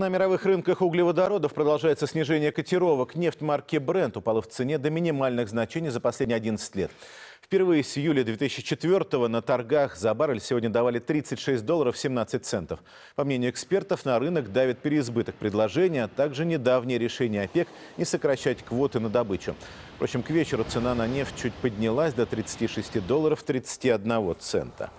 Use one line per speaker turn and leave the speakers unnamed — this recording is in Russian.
На мировых рынках углеводородов продолжается снижение котировок. Нефть марки Brent упала в цене до минимальных значений за последние 11 лет. Впервые с июля 2004 на торгах за баррель сегодня давали 36 долларов 17 центов. По мнению экспертов, на рынок давит переизбыток предложения, а также недавнее решение ОПЕК не сокращать квоты на добычу. Впрочем, к вечеру цена на нефть чуть поднялась до 36 долларов 31 цента.